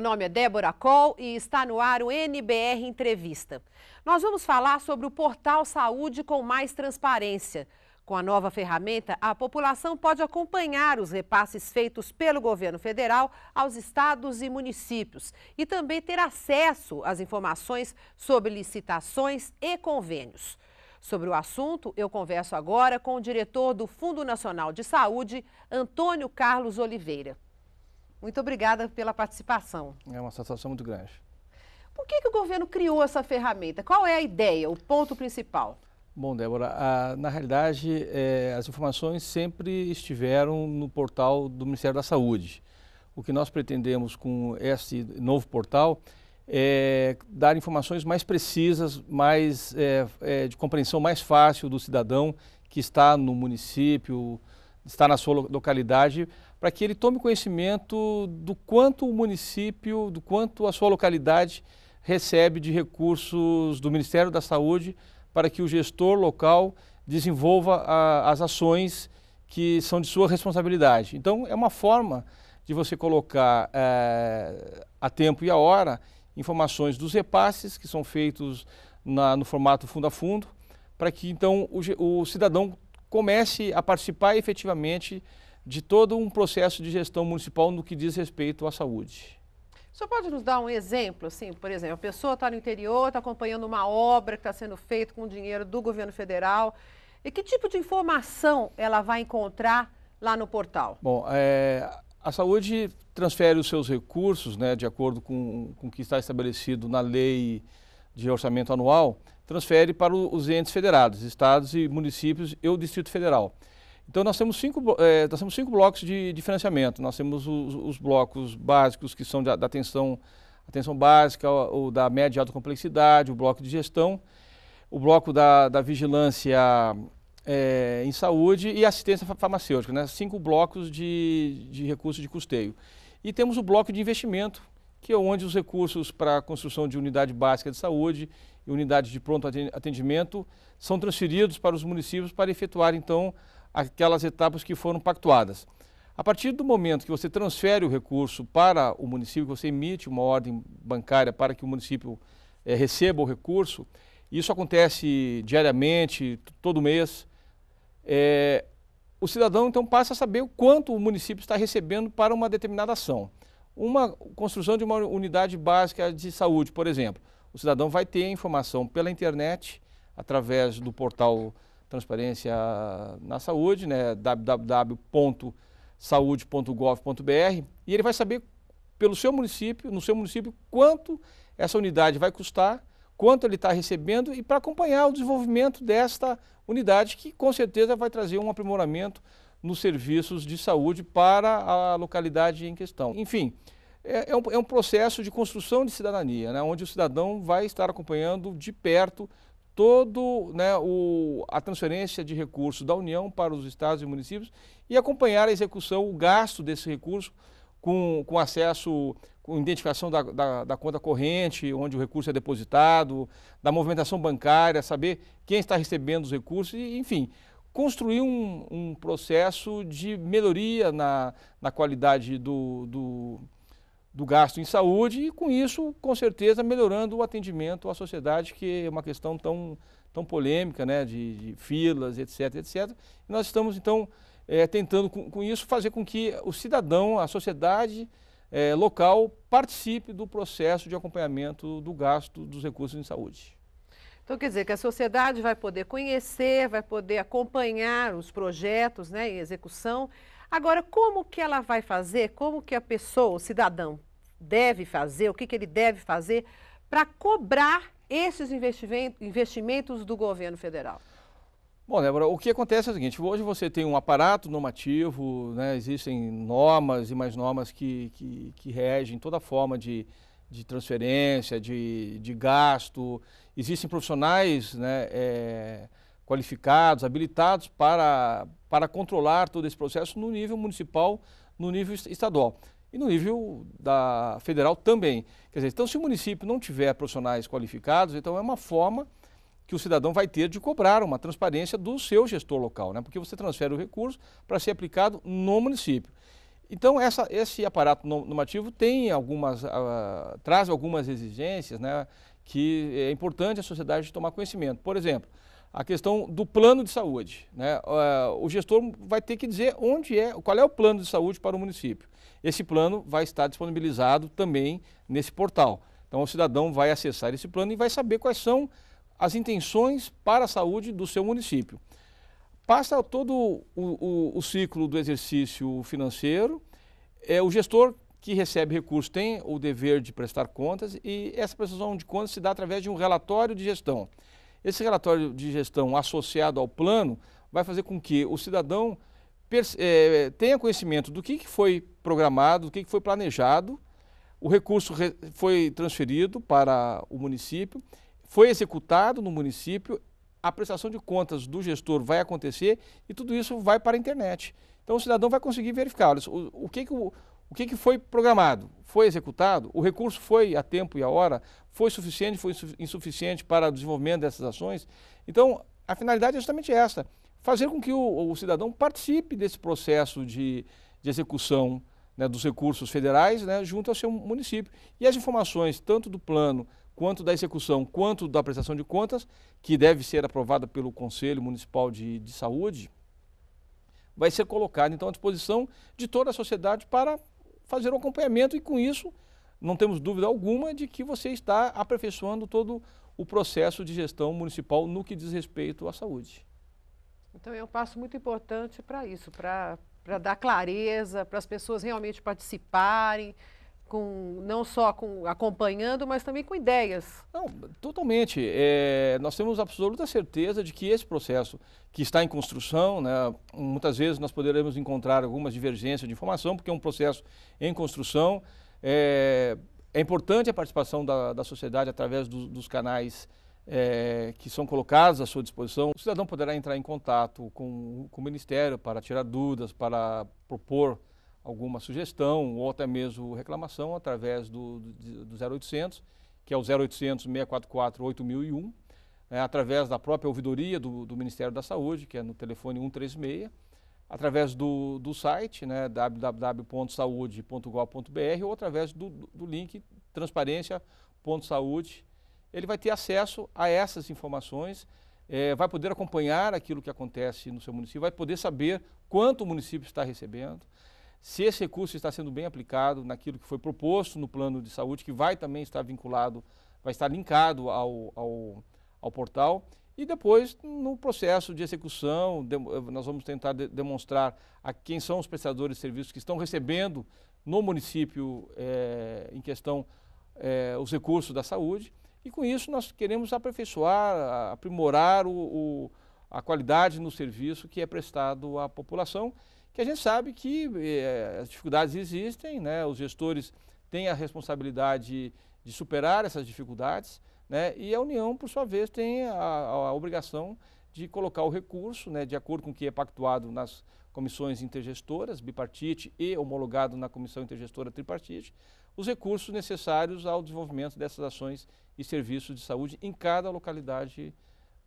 Meu nome é Débora Col e está no ar o NBR Entrevista. Nós vamos falar sobre o portal Saúde com mais transparência. Com a nova ferramenta, a população pode acompanhar os repasses feitos pelo governo federal aos estados e municípios e também ter acesso às informações sobre licitações e convênios. Sobre o assunto, eu converso agora com o diretor do Fundo Nacional de Saúde, Antônio Carlos Oliveira. Muito obrigada pela participação. É uma satisfação muito grande. Por que, que o governo criou essa ferramenta? Qual é a ideia, o ponto principal? Bom, Débora, a, na realidade, é, as informações sempre estiveram no portal do Ministério da Saúde. O que nós pretendemos com esse novo portal é dar informações mais precisas, mais é, é, de compreensão mais fácil do cidadão que está no município, está na sua localidade, para que ele tome conhecimento do quanto o município, do quanto a sua localidade recebe de recursos do Ministério da Saúde para que o gestor local desenvolva a, as ações que são de sua responsabilidade. Então, é uma forma de você colocar é, a tempo e a hora informações dos repasses que são feitos na, no formato fundo a fundo, para que então o, o cidadão comece a participar efetivamente de todo um processo de gestão municipal no que diz respeito à saúde. O senhor pode nos dar um exemplo, assim, por exemplo, a pessoa está no interior, está acompanhando uma obra que está sendo feita com dinheiro do governo federal, e que tipo de informação ela vai encontrar lá no portal? Bom, é, a saúde transfere os seus recursos, né, de acordo com, com o que está estabelecido na lei de orçamento anual, transfere para os entes federados, estados e municípios e o Distrito Federal. Então nós temos cinco, é, nós temos cinco blocos de, de financiamento. Nós temos os, os, blocos básicos que são da, da atenção, atenção básica, ou, ou da média e alta complexidade, o bloco de gestão, o bloco da, da vigilância é, em saúde e assistência farmacêutica, né? cinco blocos de, de recursos de custeio. E temos o bloco de investimento, que é onde os recursos para a construção de unidade básica de saúde e unidades de pronto atendimento são transferidos para os municípios para efetuar, então, aquelas etapas que foram pactuadas. A partir do momento que você transfere o recurso para o município, que você emite uma ordem bancária para que o município é, receba o recurso, isso acontece diariamente, todo mês. É, o cidadão então passa a saber o quanto o município está recebendo para uma determinada ação. Uma construção de uma unidade básica de saúde, por exemplo. O cidadão vai ter a informação pela internet, através do portal transparência na saúde, né, www.saude.gov.br, e ele vai saber pelo seu município, no seu município, quanto essa unidade vai custar, quanto ele está recebendo e para acompanhar o desenvolvimento desta unidade, que com certeza vai trazer um aprimoramento nos serviços de saúde para a localidade em questão. Enfim, é, é, um, é um, processo de construção de cidadania, né, onde o cidadão vai estar acompanhando de perto todo né, o, a transferência de recursos da União para os estados e municípios e acompanhar a execução, o gasto desse recurso com, com acesso, com identificação da, da, da conta corrente, onde o recurso é depositado, da movimentação bancária, saber quem está recebendo os recursos, e, enfim, construir um, um processo de melhoria na, na qualidade do, do do gasto em saúde e, com isso, com certeza, melhorando o atendimento à sociedade, que é uma questão tão, tão polêmica, né, de, de filas, etc, etc. E nós estamos, então, é, tentando, com, com, isso, fazer com que o cidadão, a sociedade é, local, participe do processo de acompanhamento do gasto dos recursos em saúde. Então, quer dizer que a sociedade vai poder conhecer, vai poder acompanhar os projetos né, em execução, Agora, como que ela vai fazer? Como que a pessoa, o cidadão, deve fazer, o que, que ele deve fazer para cobrar esses investimentos do governo federal? Bom, Débora, o que acontece é o seguinte: hoje você tem um aparato normativo, né, existem normas e mais normas que, que, que regem toda forma de, de transferência, de, de gasto. Existem profissionais né, é, qualificados, habilitados para, para controlar todo esse processo no nível municipal, no nível estadual e no nível da federal também. Quer dizer, então se o município não tiver profissionais qualificados, então é uma forma que o cidadão vai ter de cobrar uma transparência do seu gestor local, né? porque você transfere o recurso para ser aplicado no município. Então essa, esse aparato normativo tem algumas, uh, traz algumas exigências né, que é importante a sociedade tomar conhecimento. Por exemplo, a questão do plano de saúde. Né? Uh, o gestor vai ter que dizer onde é, qual é o plano de saúde para o município. Esse plano vai estar disponibilizado também nesse portal. Então, o cidadão vai acessar esse plano e vai saber quais são as intenções para a saúde do seu município. Passa todo o, o, o ciclo do exercício financeiro, é, o gestor que recebe recursos tem o dever de prestar contas e essa prestação de contas se dá através de um relatório de gestão. Esse relatório de gestão associado ao plano vai fazer com que o cidadão é, tenha conhecimento do que, que foi programado, do que, que foi planejado, o recurso re foi transferido para o município, foi executado no município, a prestação de contas do gestor vai acontecer e tudo isso vai para a internet. Então o cidadão vai conseguir verificar olha, o, o, que, que, o, o que, que foi programado, foi executado, o recurso foi a tempo e a hora, foi suficiente, foi insuficiente para o desenvolvimento dessas ações. Então a finalidade é justamente essa, fazer com que o, o cidadão participe desse processo de, de execução né, dos recursos federais né, junto ao seu município. E as informações, tanto do plano, quanto da execução, quanto da prestação de contas, que deve ser aprovada pelo Conselho Municipal de, de Saúde, vai ser colocada então à disposição de toda a sociedade para fazer o um acompanhamento e com isso não temos dúvida alguma de que você está aperfeiçoando todo o processo de gestão municipal no que diz respeito à saúde. Então é um passo muito importante para isso, para dar clareza, para as pessoas realmente participarem, com não só com acompanhando, mas também com ideias. Não, totalmente. É, nós temos absoluta certeza de que esse processo que está em construção, né, muitas vezes nós poderemos encontrar algumas divergências de informação, porque é um processo em construção. É, é importante a participação da, da sociedade através do, dos canais é, que são colocados à sua disposição. O cidadão poderá entrar em contato com, com o Ministério para tirar dúvidas, para propor alguma sugestão ou até mesmo reclamação através do, do, do 0800, que é o 0800 644 8001, é, através da própria ouvidoria do, do, Ministério da Saúde, que é no telefone 136, através do, do site né, www.saude.gov.br ou através do, do link transparência.saude.gov.br ele vai ter acesso a essas informações, é, vai poder acompanhar aquilo que acontece no seu município, vai poder saber quanto o município está recebendo, se esse recurso está sendo bem aplicado naquilo que foi proposto no plano de saúde, que vai também estar vinculado, vai estar linkado ao, ao, ao portal. E depois, no processo de execução, eh, nós vamos tentar de, demonstrar a quem são os prestadores de serviços que estão recebendo no município é, em questão é, os recursos da saúde. E com isso nós queremos aperfeiçoar, aprimorar o, o, a qualidade no serviço que é prestado à população, que a gente sabe que eh, as dificuldades existem, né? os gestores têm a responsabilidade de superar essas dificuldades, né? e a União, por sua vez, tem a, a obrigação de colocar o recurso, né? de acordo com o que é pactuado nas comissões intergestoras, bipartite e homologado na comissão intergestora tripartite, os recursos necessários ao desenvolvimento dessas ações e serviços de saúde em cada localidade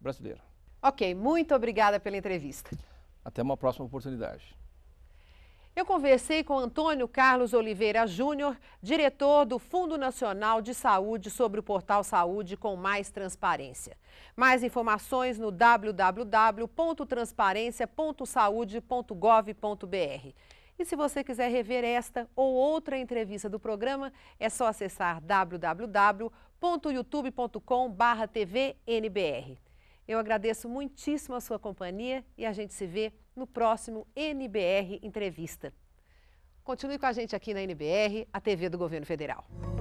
brasileira. Ok, muito obrigada pela entrevista. Até uma próxima oportunidade. Eu conversei com Antônio Carlos Oliveira Júnior, diretor do Fundo Nacional de Saúde, sobre o portal Saúde com Mais Transparência. Mais informações no www.transparencia.saude.gov.br. E se você quiser rever esta ou outra entrevista do programa, é só acessar www.youtube.com/tvnbr. Eu agradeço muitíssimo a sua companhia e a gente se vê no próximo NBR Entrevista. Continue com a gente aqui na NBR, a TV do Governo Federal.